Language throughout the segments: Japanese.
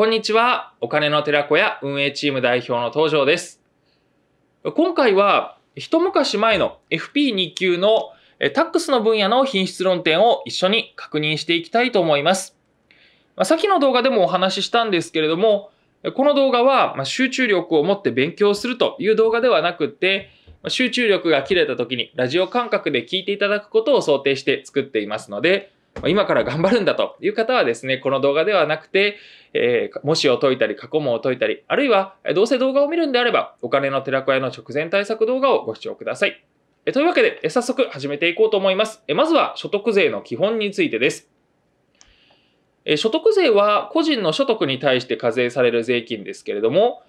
こんにちは。お金の寺子屋運営チーム代表の登場です。今回は、一昔前の FP2 級のタックスの分野の品質論点を一緒に確認していきたいと思います。まあ、先の動画でもお話ししたんですけれども、この動画は集中力を持って勉強するという動画ではなくて、集中力が切れた時にラジオ感覚で聞いていただくことを想定して作っていますので、今から頑張るんだという方はですね、この動画ではなくて、えー、模試を解いたり、過去問を解いたり、あるいは、どうせ動画を見るんであれば、お金の寺子屋の直前対策動画をご視聴ください。えというわけで、早速始めていこうと思います。えまずは、所得税の基本についてです。え所得税は、個人の所得に対して課税される税金ですけれども、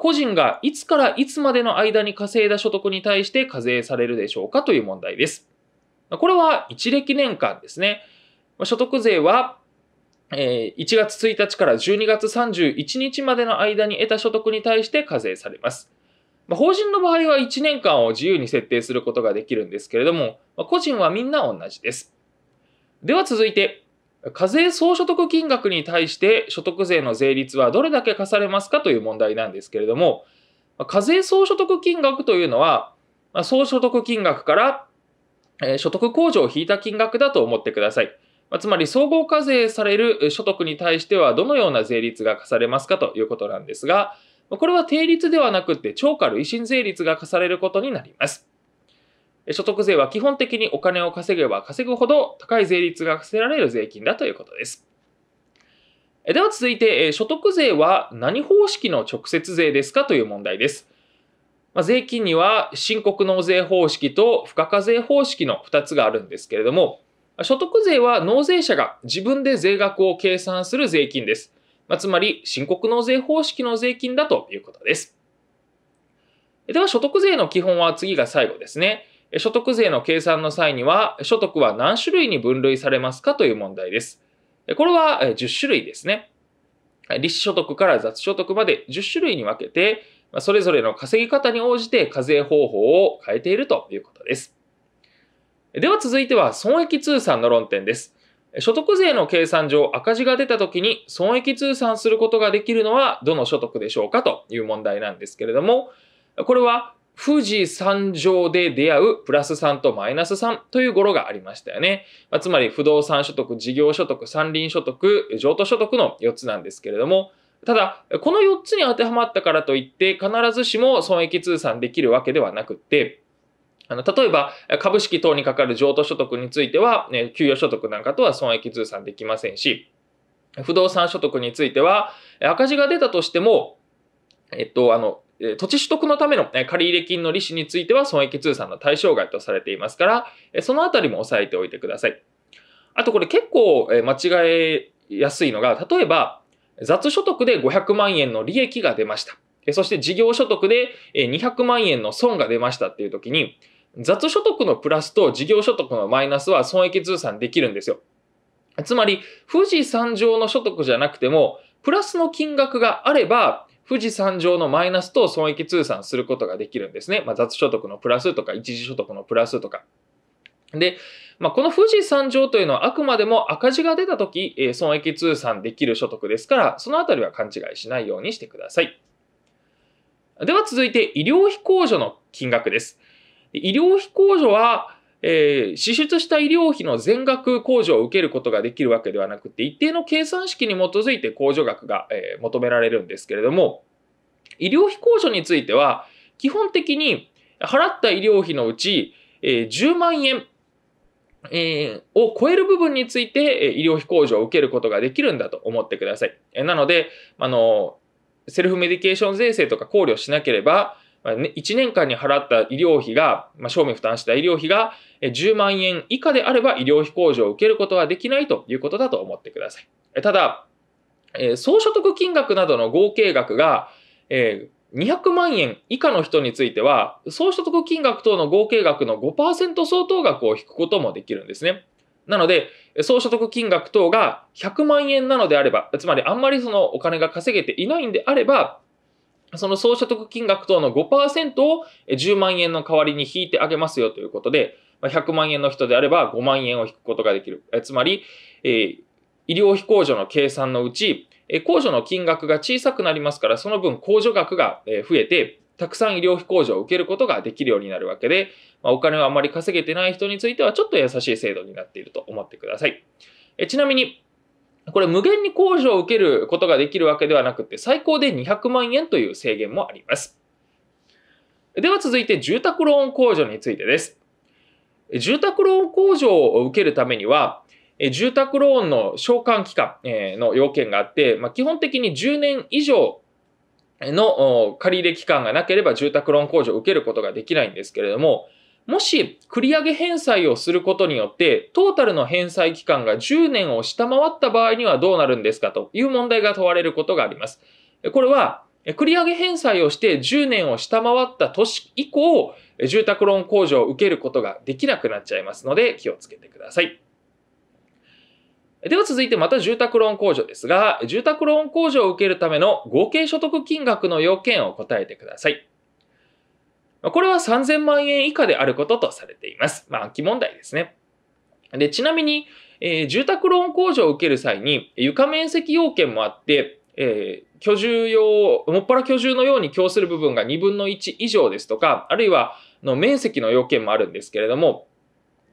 個人がいつからいつまでの間に稼いだ所得に対して課税されるでしょうかという問題です。これは一歴年間ですね。所得税は、え1月1日から12月31日までの間に得た所得に対して課税されます。ま法人の場合は1年間を自由に設定することができるんですけれども、ま個人はみんな同じです。では続いて、課税総所得金額に対して所得税の税率はどれだけ課されますかという問題なんですけれども、課税総所得金額というのは、総所得金額から所得控除を引いた金額だと思ってください。まあ、つまり総合課税される所得に対してはどのような税率が課されますかということなんですが、これは定率ではなくて超過累進税率が課されることになります。所得税は基本的にお金を稼げば稼ぐほど高い税率が課せられる税金だということです。では続いて、所得税は何方式の直接税ですかという問題です。ま税金には申告納税方式と付加課税方式の2つがあるんですけれども、所得税は納税者が自分で税額を計算する税金です。まあ、つまり、申告納税方式の税金だということです。では、所得税の基本は次が最後ですね。所得税の計算の際には、所得は何種類に分類されますかという問題です。これは10種類ですね。利子所得から雑所得まで10種類に分けて、それぞれの稼ぎ方に応じて課税方法を変えているということです。では続いては損益通算の論点です。所得税の計算上赤字が出た時に損益通算することができるのはどの所得でしょうかという問題なんですけれども、これは富士山上で出会うプラス3とマイナス3という語呂がありましたよね。まつまり不動産所得、事業所得、山林所得、譲渡所得の4つなんですけれども、ただ、この4つに当てはまったからといって必ずしも損益通算できるわけではなくって、あの例えば、株式等にかかる譲渡所得については、ね、給与所得なんかとは損益通算できませんし、不動産所得については、赤字が出たとしても、えっと、あの、土地取得のための借入金の利子については損益通算の対象外とされていますから、そのあたりも押さえておいてください。あとこれ結構間違えやすいのが、例えば雑所得で500万円の利益が出ました。そして事業所得で200万円の損が出ましたっていう時に、雑所得のプラスと事業所得のマイナスは損益通算できるんですよ。つまり、富士山上の所得じゃなくても、プラスの金額があれば、富士山上のマイナスと損益通算することができるんですね。まあ、雑所得のプラスとか、一時所得のプラスとか。で、まあ、この富士山上というのはあくまでも赤字が出たとき、えー、損益通算できる所得ですから、そのあたりは勘違いしないようにしてください。では続いて、医療費控除の金額です。医療費控除は、えー、支出した医療費の全額控除を受けることができるわけではなくて、一定の計算式に基づいて控除額が、えー、求められるんですけれども、医療費控除については、基本的に払った医療費のうち、えー、10万円、えー、を超える部分について、えー、医療費控除を受けることができるんだと思ってください。えー、なので、あの、セルフメディケーション税制とか考慮しなければ、1年間に払った医療費が、まあ、正面負担した医療費が10万円以下であれば医療費控除を受けることはできないということだと思ってください。ただ、総所得金額などの合計額が200万円以下の人については、総所得金額等の合計額の5%相当額を引くこともできるんですね。なので、総所得金額等が100万円なのであれば、つまりあんまりそのお金が稼げていないんであれば、その総所得金額等の5%を10万円の代わりに引いてあげますよということで、100万円の人であれば5万円を引くことができる。つまり、えー、医療費控除の計算のうち、控除の金額が小さくなりますから、その分控除額が増えて、たくさん医療費控除を受けることができるようになるわけで、まあ、お金をあまり稼げてない人についてはちょっと優しい制度になっていると思ってください。えちなみに、これ無限に控除を受けることができるわけではなくて、最高で200万円という制限もあります。では続いて住宅ローン控除についてです。住宅ローン控除を受けるためには、住宅ローンの償還期間の要件があって、まあ、基本的に10年以上の借入期間がなければ住宅ローン控除を受けることができないんですけれども、もし繰り上げ返済をすることによって、トータルの返済期間が10年を下回った場合にはどうなるんですかという問題が問われることがあります。これは、繰り上げ返済をして10年を下回った年以降、住宅ローン控除を受けることができなくなっちゃいますので、気をつけてください。では続いてまた住宅ローン控除ですが、住宅ローン控除を受けるための合計所得金額の要件を答えてください。これは3000万円以下であることとされています。まあ、暗記問題ですね。で、ちなみに、えー、住宅ローン控除を受ける際に、床面積要件もあって、えー、居住用、もっぱら居住のように供する部分が2分の1以上ですとか、あるいはの面積の要件もあるんですけれども、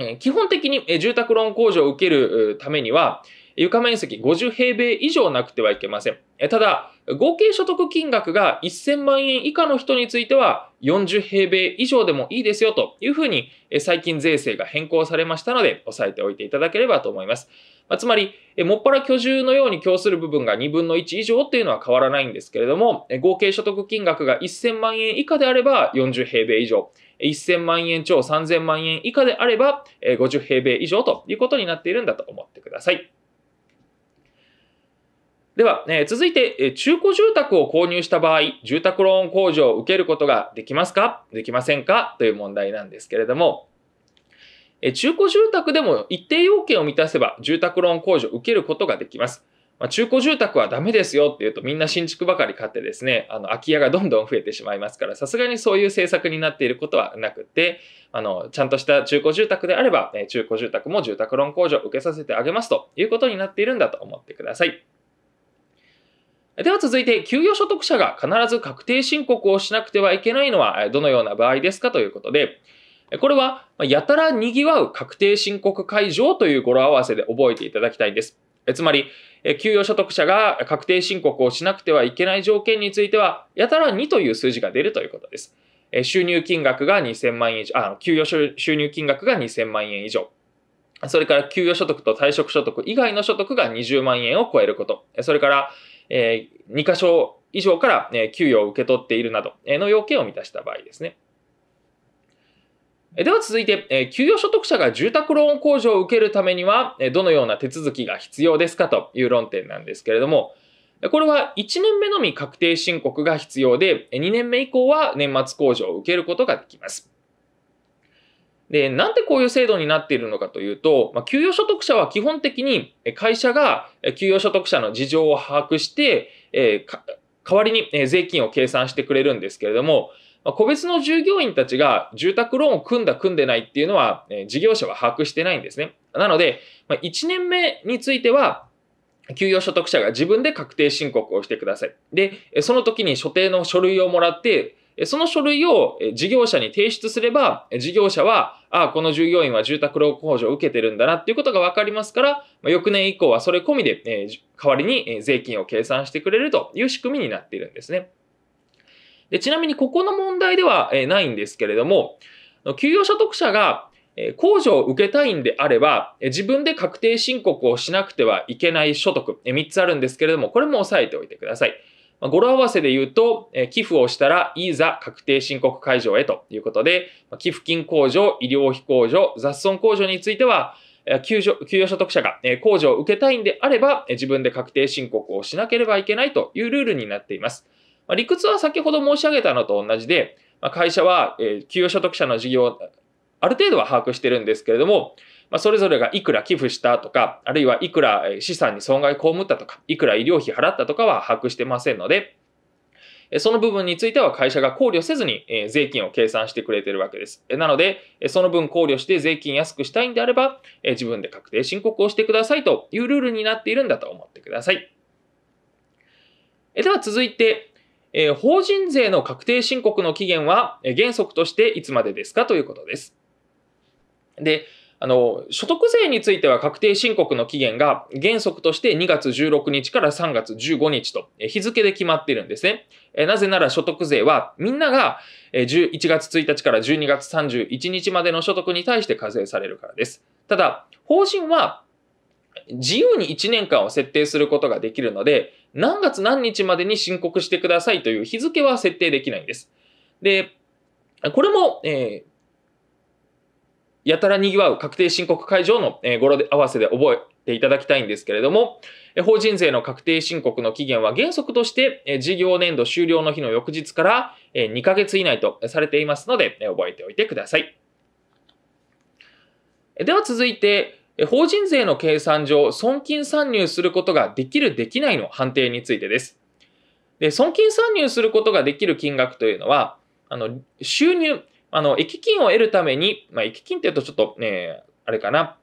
えー、基本的に住宅ローン控除を受けるためには、床面積50平米以上なくてはいけません。ただ、合計所得金額が1000万円以下の人については40平米以上でもいいですよというふうに最近税制が変更されましたので押さえておいていただければと思います。まつまり、もっぱら居住のように供する部分が2分の1以上っていうのは変わらないんですけれども、合計所得金額が1000万円以下であれば40平米以上、1000万円超3000万円以下であれば50平米以上ということになっているんだと思ってください。では、えー、続いて、えー、中古住宅を購入した場合、住宅ローン控除を受けることができますかできませんかという問題なんですけれども、えー、中古住宅でも一定要件を満たせば住宅ローン控除を受けることができます。まあ、中古住宅はダメですよっていうとみんな新築ばかり買ってですね、あの空き家がどんどん増えてしまいますから、さすがにそういう政策になっていることはなくて、あの、ちゃんとした中古住宅であれば、えー、中古住宅も住宅ローン控除を受けさせてあげますということになっているんだと思ってください。では続いて、給与所得者が必ず確定申告をしなくてはいけないのはどのような場合ですかということで、これは、やたら賑わう確定申告会場という語呂合わせで覚えていただきたいんです。つまり、給与所得者が確定申告をしなくてはいけない条件については、やたら2という数字が出るということです。収入金額が2000万円以上、あ給与収入金額が2000万円以上。それから給与所得と退職所得以外の所得が20万円を超えること。それからえー、2箇所以上から、え給与を受け取っているなどの要件を満たした場合ですね。では続いて、え給与所得者が住宅ローン控除を受けるためには、えどのような手続きが必要ですかという論点なんですけれども、これは1年目のみ確定申告が必要で、2年目以降は年末控除を受けることができます。で、なんでこういう制度になっているのかというと、まあ、給与所得者は基本的に会社が給与所得者の事情を把握して、えー、代わりに税金を計算してくれるんですけれども、まあ、個別の従業員たちが住宅ローンを組んだ組んでないっていうのは、え事業者は把握してないんですね。なので、まあ、1年目については、給与所得者が自分で確定申告をしてください。で、その時に所定の書類をもらって、その書類を事業者に提出すれば、事業者は、ああ、この従業員は住宅ローン控除を受けてるんだなっていうことがわかりますから、翌年以降はそれ込みで、え代わりに税金を計算してくれるという仕組みになっているんですね。でちなみにここの問題では、えないんですけれども、給与所得者が控除を受けたいんであれば、自分で確定申告をしなくてはいけない所得、3つあるんですけれども、これも押さえておいてください。まあ、語呂合わせで言うと、え寄付をしたら、いざ確定申告会場へということで、ま寄付金控除、医療費控除、雑損控除については、給与給与所得者が控除を受けたいんであれば、自分で確定申告をしなければいけないというルールになっています。まあ、理屈は先ほど申し上げたのと同じで、まあ、会社は給与所得者の事業、ある程度は把握してるんですけれども、まあ、それぞれがいくら寄付したとか、あるいはいくら資産に損害被ったとか、いくら医療費払ったとかは把握してませんので、その部分については会社が考慮せずに税金を計算してくれてるわけです。なので、その分考慮して税金安くしたいんであれば、自分で確定申告をしてくださいというルールになっているんだと思ってください。では続いて、法人税の確定申告の期限は原則としていつまでですかということです。で、あの、所得税については確定申告の期限が原則として2月16日から3月15日と日付で決まってるんですね。なぜなら所得税はみんなが1月1日から12月31日までの所得に対して課税されるからです。ただ、法人は自由に1年間を設定することができるので、何月何日までに申告してくださいという日付は設定できないんです。で、これも、えやたらにぎわう確定申告会場の語呂合わせで覚えていただきたいんですけれども、法人税の確定申告の期限は原則として事業年度終了の日の翌日から2ヶ月以内とされていますので、覚えておいてください。では続いて、法人税の計算上、損金算入することができる、できないの判定についてです。で損金算入することができる金額というのは、あの収入、あの、駅金を得るために、まあ、駅金っていうとちょっとね、あれかな。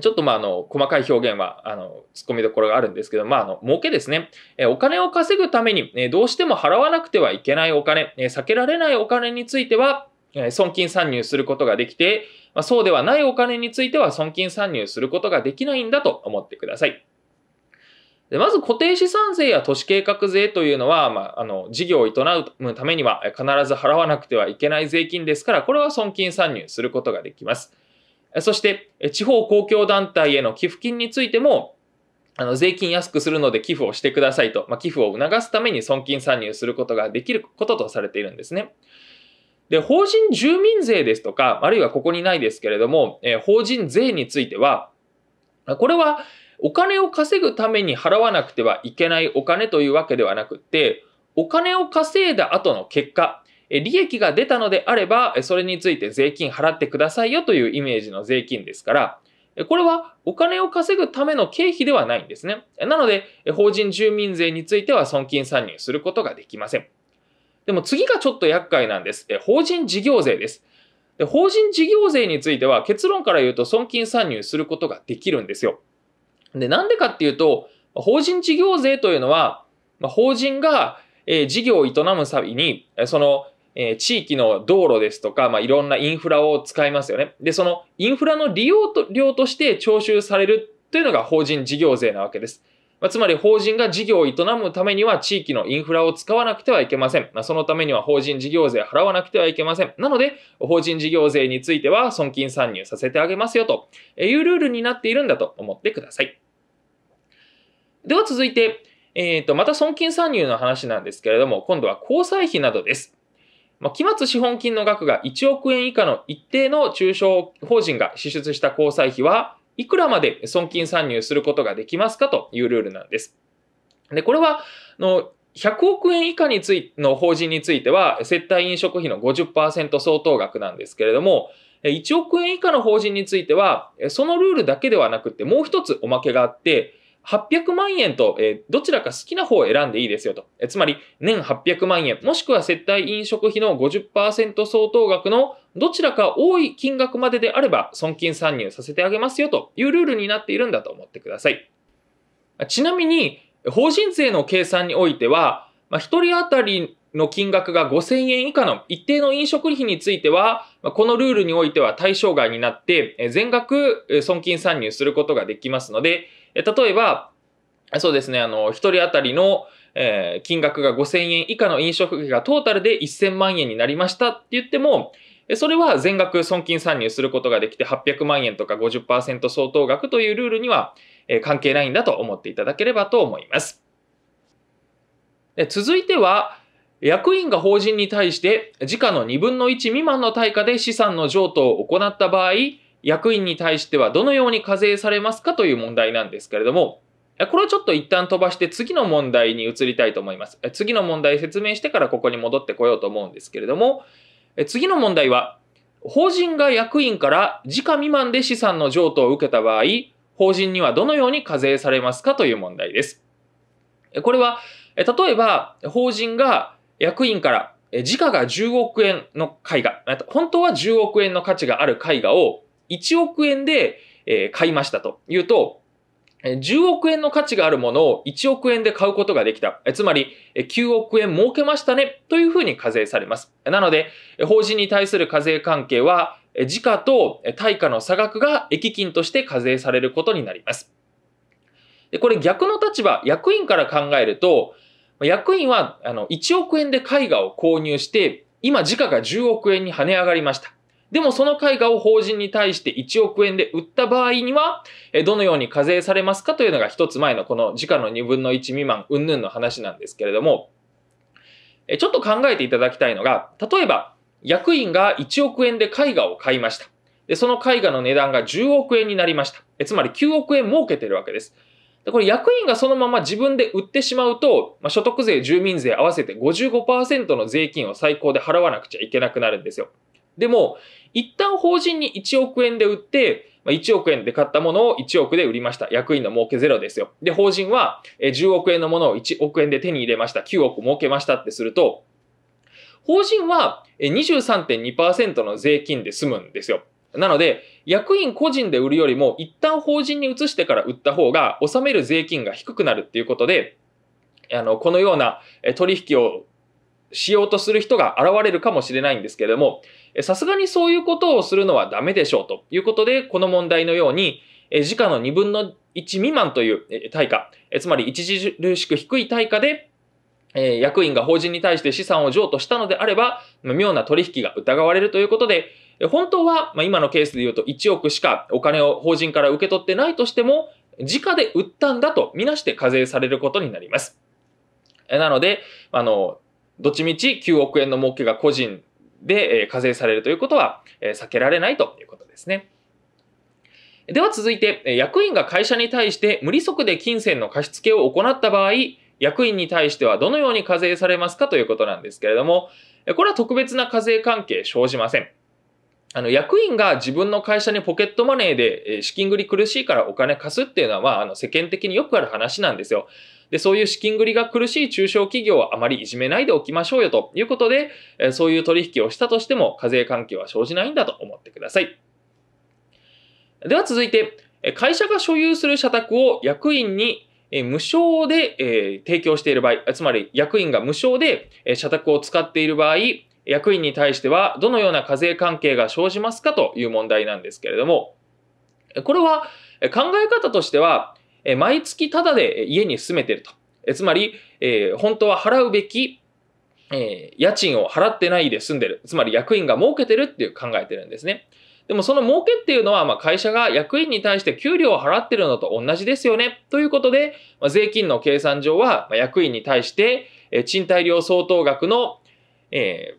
ちょっとまあ、あの、細かい表現は、あの、突っ込みどころがあるんですけど、まあ、あの、儲けですね。え、お金を稼ぐために、え、どうしても払わなくてはいけないお金、え、避けられないお金については、え、損金参入することができて、まあ、そうではないお金については損金参入することができないんだと思ってください。でまず固定資産税や都市計画税というのは、まあ、あの事業を営むためには必ず払わなくてはいけない税金ですからこれは損金参入することができます。そして地方公共団体への寄付金についてもあの税金安くするので寄付をしてくださいと、まあ、寄付を促すために損金参入することができることとされているんですね。で法人住民税ですとかあるいはここにないですけれども、え法人税についてはこれはお金を稼ぐために払わなくてはいけないお金というわけではなくて、お金を稼いだ後の結果、利益が出たのであれば、それについて税金払ってくださいよというイメージの税金ですから、これはお金を稼ぐための経費ではないんですね。なので、法人住民税については損金参入することができません。でも次がちょっと厄介なんです。法人事業税です。法人事業税については結論から言うと損金参入することができるんですよ。で、なんでかっていうと、法人事業税というのは、法人が事業を営む際に、その地域の道路ですとか、まあ、いろんなインフラを使いますよね。で、そのインフラの利用と量として徴収されるというのが法人事業税なわけです。まあ、つまり法人が事業を営むためには地域のインフラを使わなくてはいけません。まあ、そのためには法人事業税払わなくてはいけません。なので、法人事業税については損金参入させてあげますよというルールになっているんだと思ってください。では続いて、えー、とまた損金参入の話なんですけれども、今度は交際費などです。まあ、期末資本金の額が1億円以下の一定の中小法人が支出した交際費は、いくらまで損金参入することができますかというルールなんです。で、これは、の、100億円以下についの法人については、接待飲食費の50%相当額なんですけれども、1億円以下の法人については、そのルールだけではなくて、もう一つおまけがあって、800万円と、えどちらか好きな方を選んでいいですよと。えつまり、年800万円、もしくは接待飲食費の50%相当額のどちらか多い金額までであれば、損金参入させてあげますよというルールになっているんだと思ってください。ちなみに、法人税の計算においては、まあ、1人当たりの金額が5000円以下の一定の飲食費については、このルールにおいては対象外になって、全額損金参入することができますので、え例えば、そうですね、あの、1人当たりの、えー、金額が5000円以下の飲食費がトータルで1000万円になりましたって言っても、それは全額損金算入することができて800万円とか50%相当額というルールには関係ないんだと思っていただければと思います。続いては、役員が法人に対して時価の2分の1未満の対価で資産の譲渡を行った場合、役員に対してはどのように課税されますかという問題なんですけれども、これはちょっと一旦飛ばして次の問題に移りたいと思います。次の問題説明してからここに戻ってこようと思うんですけれども、次の問題は、法人が役員から時価未満で資産の譲渡を受けた場合、法人にはどのように課税されますかという問題です。これは、例えば、法人が役員から時価が10億円の絵画、本当は10億円の価値がある絵画を1億円で、え買いましたというと、10億円の価値があるものを1億円で買うことができた。つまり、9億円儲けましたねというふうに課税されます。なので、法人に対する課税関係は、時価と対価の差額が益金として課税されることになります。これ逆の立場、役員から考えると、役員はあの1億円で絵画を購入して、今時価が10億円に跳ね上がりました。でもその絵画を法人に対して1億円で売った場合には、どのように課税されますかというのが一つ前のこの時価の2分の1未満、うんぬんの話なんですけれども、ちょっと考えていただきたいのが、例えば役員が1億円で絵画を買いました。で、その絵画の値段が10億円になりました。えつまり9億円儲けてるわけです。でこれ役員がそのまま自分で売ってしまうと、まあ、所得税、住民税合わせて55%の税金を最高で払わなくちゃいけなくなるんですよ。でも、一旦法人に1億円で売って、1億円で買ったものを1億で売りました。役員の儲けゼロですよ。で、法人は10億円のものを1億円で手に入れました。9億儲けましたってすると、法人は23.2%の税金で済むんですよ。なので、役員個人で売るよりも、一旦法人に移してから売った方が、納める税金が低くなるっていうことで、あの、このような取引をしようとする人が現れるかもしれないんですけれども、さすがにそういうことをするのはダメでしょうということで、この問題のように、時価の2分の1未満という対価、つまり著しく低い対価で、役員が法人に対して資産を譲渡したのであれば、妙な取引が疑われるということで、本当は、ま今のケースで言うと1億しかお金を法人から受け取ってないとしても、時価で売ったんだとみなして課税されることになります。なので、あの、どっちみち9億円の儲けが個人で課税されるということは避けられないということですね。では続いて、役員が会社に対して無利息で金銭の貸付を行った場合、役員に対してはどのように課税されますかということなんですけれども、これは特別な課税関係生じません。あの、役員が自分の会社にポケットマネーで資金繰り苦しいからお金貸すっていうのは、まあ、あの、世間的によくある話なんですよ。で、そういう資金繰りが苦しい中小企業はあまりいじめないでおきましょうよということで、そういう取引をしたとしても課税関係は生じないんだと思ってください。では続いて、会社が所有する社宅を役員に無償で提供している場合、つまり役員が無償で社宅を使っている場合、役員に対してはどのような課税関係が生じますかという問題なんですけれども、これは考え方としては、え毎月タダで家に住めてると。えつまり、えー、本当は払うべき、えー、家賃を払ってないで済んでる。つまり役員が儲けてるっていう考えてるんですね。でもその儲けっていうのは、まあ、会社が役員に対して給料を払ってるのと同じですよね。ということで、まあ、税金の計算上は、まあ、役員に対して、えー、賃貸料相当額の、え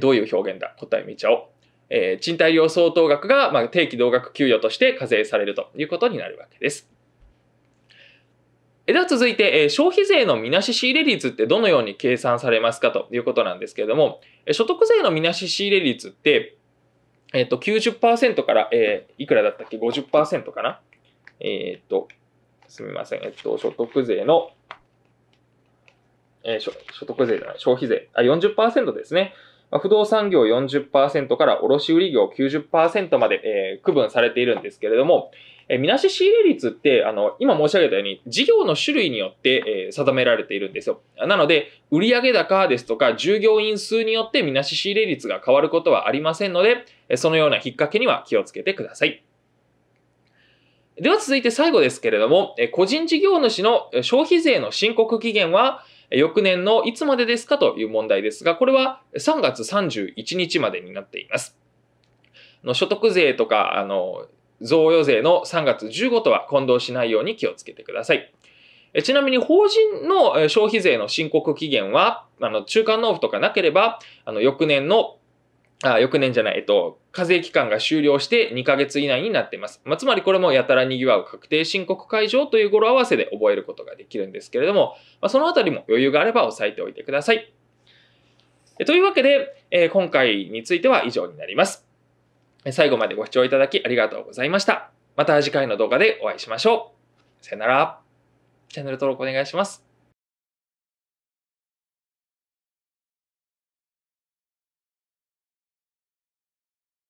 どういう表現だ答え見ちゃおう。えー、賃貸料相当額が、まあ、定期同額給与として課税されるということになるわけです。では続いて、消費税のみなし仕入れ率ってどのように計算されますかということなんですけれども、所得税のみなし仕入れ率って、えっ、ー、と、90%から、えー、いくらだったっけ ?50% かなえっ、と、すみません。えっ、と、所得税の、えー所、所得税じゃない、消費税。あ、40%ですね。まあ、不動産業40%から卸売業90%まで、えー、区分されているんですけれども、えー、みなし仕入れ率って、あの、今申し上げたように、事業の種類によって、えー、定められているんですよ。なので、売上高ですとか、従業員数によってみなし仕入れ率が変わることはありませんので、そのような引っ掛けには気をつけてください。では続いて最後ですけれども、個人事業主の消費税の申告期限は、翌年のいつまでですかという問題ですが、これは3月31日までになっています。の所得税とか、あの、贈与税の3月15とは混同しないように気をつけてください。ちなみに法人の消費税の申告期限は、あの、中間納付とかなければ、あの、翌年のあ翌年じゃない、えっと、課税期間が終了して2ヶ月以内になっています。まあ、つまりこれもやたら賑わう確定申告会場という語呂合わせで覚えることができるんですけれども、まあ、そのあたりも余裕があれば押さえておいてください。というわけで、えー、今回については以上になります。最後までご視聴いただきありがとうございました。また次回の動画でお会いしましょう。さよなら。チャンネル登録お願いします。